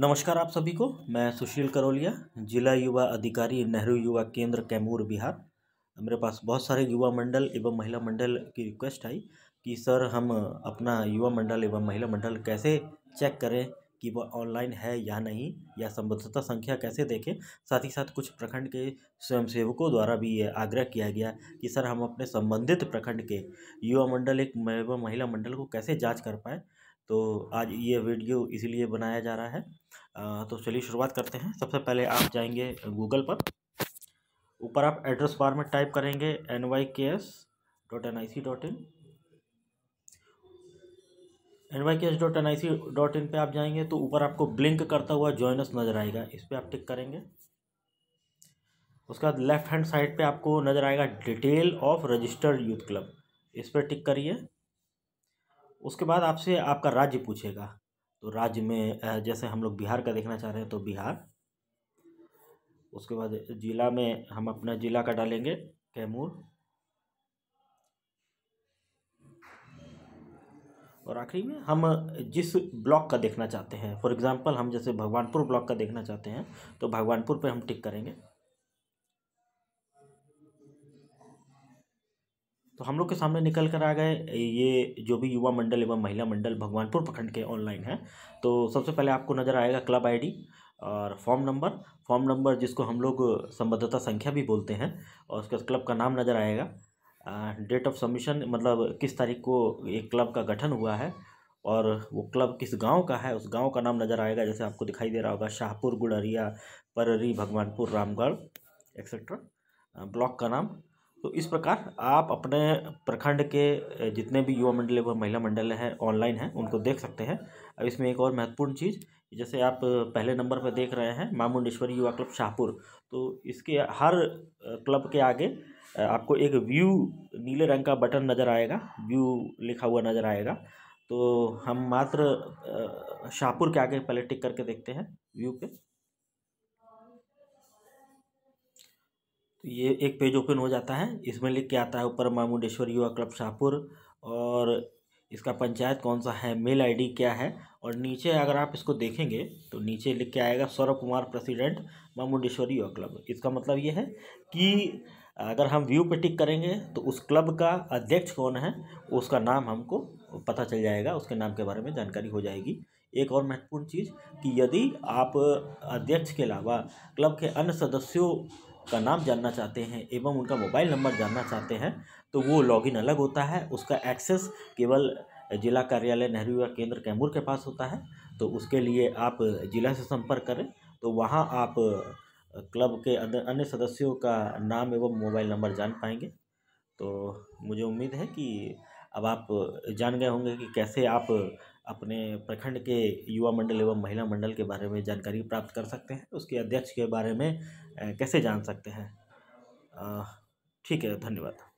नमस्कार आप सभी को मैं सुशील करोलिया जिला युवा अधिकारी नेहरू युवा केंद्र कैमूर बिहार मेरे पास बहुत सारे युवा मंडल एवं महिला मंडल की रिक्वेस्ट आई कि सर हम अपना युवा मंडल एवं महिला मंडल कैसे चेक करें कि वह ऑनलाइन है या नहीं या संबद्धता संख्या कैसे देखें साथ ही साथ कुछ प्रखंड के स्वयंसेवकों द्वारा भी ये आग्रह किया गया कि सर हम अपने संबंधित प्रखंड के युवा मंडल एक एवं महिला मंडल को कैसे जाँच कर पाएँ तो आज ये वीडियो इसीलिए बनाया जा रहा है तो चलिए शुरुआत करते हैं सबसे पहले आप जाएंगे गूगल पर ऊपर आप एड्रेस बार में टाइप करेंगे N Y K S dot N I C dot in N Y K S dot N I C dot in पर आप जाएंगे तो ऊपर आपको ब्लिंक करता हुआ ज्वाइनस नज़र आएगा इस पर आप टिक करेंगे उसके बाद लेफ्ट हैंड साइड पे आपको नज़र आएगा detail of registered youth club इस पर टिक करिए उसके बाद आपसे आपका राज्य पूछेगा तो राज्य में जैसे हम लोग बिहार का देखना चाह रहे हैं तो बिहार उसके बाद ज़िला में हम अपना ज़िला का डालेंगे कैमूर और आखिरी में हम जिस ब्लॉक का देखना चाहते हैं फॉर एग्ज़ाम्पल हम जैसे भगवानपुर ब्लॉक का देखना चाहते हैं तो भगवानपुर पे हम टिक करेंगे तो हम लोग के सामने निकल कर आ गए ये जो भी युवा मंडल एवं महिला मंडल भगवानपुर प्रखंड के ऑनलाइन है तो सबसे पहले आपको नज़र आएगा क्लब आईडी और फॉर्म नंबर फॉर्म नंबर जिसको हम लोग संबद्धता संख्या भी बोलते हैं और उसके क्लब का नाम नज़र आएगा डेट ऑफ सबमिशन मतलब किस तारीख को एक क्लब का गठन हुआ है और वो क्लब किस गांव का है उस गांव का नाम नज़र आएगा जैसे आपको दिखाई दे रहा होगा शाहपुर गुड़रिया पररी भगवानपुर रामगढ़ एक्सेट्रा ब्लॉक का नाम तो इस प्रकार आप अपने प्रखंड के जितने भी युवा मंडल व महिला मंडल हैं ऑनलाइन हैं उनको देख सकते हैं अब इसमें एक और महत्वपूर्ण चीज़ जैसे आप पहले नंबर पर देख रहे हैं मामुंडेश्वरी युवा क्लब शाहपुर तो इसके हर क्लब के आगे आपको एक व्यू नीले रंग का बटन नज़र आएगा व्यू लिखा हुआ नज़र आएगा तो हम मात्र शाहपुर के आगे पहले टिक करके देखते हैं व्यू पे तो ये एक पेज ओपन हो जाता है इसमें लिख के आता है ऊपर मामुडेश्वर युवा क्लब शाहपुर और इसका पंचायत कौन सा है मेल आईडी क्या है और नीचे अगर आप इसको देखेंगे तो नीचे लिख के आएगा सौरभ कुमार प्रेसिडेंट मामुडेश्वर युवा क्लब इसका मतलब ये है कि अगर हम व्यू पे टिक करेंगे तो उस क्लब का अध्यक्ष कौन है उसका नाम हमको पता चल जाएगा उसके नाम के बारे में जानकारी हो जाएगी एक और महत्वपूर्ण चीज़ कि यदि आप अध्यक्ष के अलावा क्लब के अन्य सदस्यों का नाम जानना चाहते हैं एवं उनका मोबाइल नंबर जानना चाहते हैं तो वो लॉगिन अलग होता है उसका एक्सेस केवल जिला कार्यालय नेहरू युवा केंद्र कैमूर के पास होता है तो उसके लिए आप जिला से संपर्क करें तो वहाँ आप क्लब के अन्य सदस्यों का नाम एवं मोबाइल नंबर जान पाएंगे तो मुझे उम्मीद है कि अब आप जान गए होंगे कि कैसे आप अपने प्रखंड के युवा मंडल एवं महिला मंडल के बारे में जानकारी प्राप्त कर सकते हैं उसके अध्यक्ष के बारे में कैसे जान सकते हैं ठीक है धन्यवाद